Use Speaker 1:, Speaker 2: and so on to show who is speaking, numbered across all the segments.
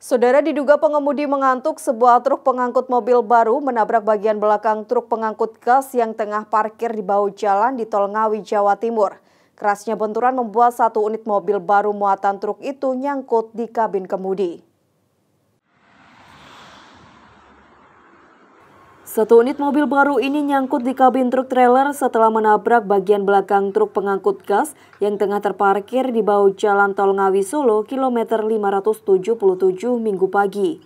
Speaker 1: Saudara diduga pengemudi mengantuk sebuah truk pengangkut mobil baru menabrak bagian belakang truk pengangkut gas yang tengah parkir di bahu jalan di Tol Ngawi, Jawa Timur. Kerasnya benturan membuat satu unit mobil baru muatan truk itu nyangkut di kabin kemudi. Satu unit mobil baru ini nyangkut di kabin truk trailer setelah menabrak bagian belakang truk pengangkut gas yang tengah terparkir di bawah jalan tol Ngawi Solo kilometer 577 Minggu pagi.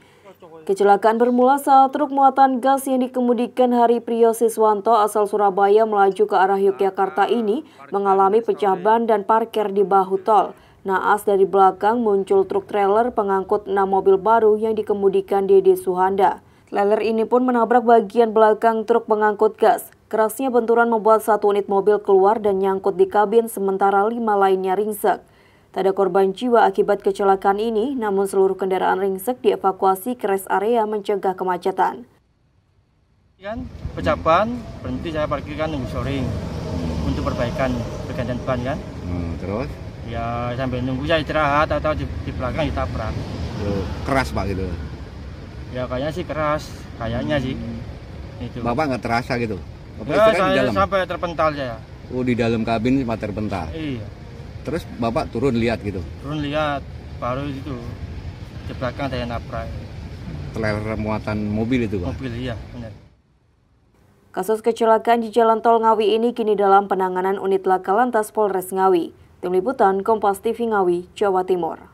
Speaker 1: Kecelakaan bermula saat truk muatan gas yang dikemudikan Hari Priyo Siswanto asal Surabaya melaju ke arah Yogyakarta ini mengalami pecah ban dan parkir di bahu tol. Naas dari belakang muncul truk trailer pengangkut enam mobil baru yang dikemudikan Dede Suhanda. Leler ini pun menabrak bagian belakang truk pengangkut gas. Kerasnya benturan membuat satu unit mobil keluar dan nyangkut di kabin sementara lima lainnya ringsek. Tak ada korban jiwa akibat kecelakaan ini, namun seluruh kendaraan ringsek dievakuasi ke rest area mencegah kemacetan.
Speaker 2: Kan pecapan berhenti saya parkirkan nunggu sore untuk perbaikan pergantian ban kan.
Speaker 3: Hmm, terus?
Speaker 2: Ya sambil nunggu saya istirahat atau di, di belakang ditabrak.
Speaker 3: Oh, keras pak gitu
Speaker 2: ya kayaknya sih keras kayaknya sih itu bapak
Speaker 3: nggak terasa gitu bapak ya, saya di dalam.
Speaker 2: sampai terpental ya.
Speaker 3: oh di dalam kabin cuma terpental iya terus bapak turun lihat gitu
Speaker 2: turun lihat baru itu di belakang yang naprak
Speaker 3: teler muatan mobil itu pak mobil iya
Speaker 2: benar
Speaker 1: Kasus kecelakaan di Jalan Tol Ngawi ini kini dalam penanganan unit laka lantas Polres Ngawi. Tim Liputan Kompas TV Ngawi, Jawa Timur.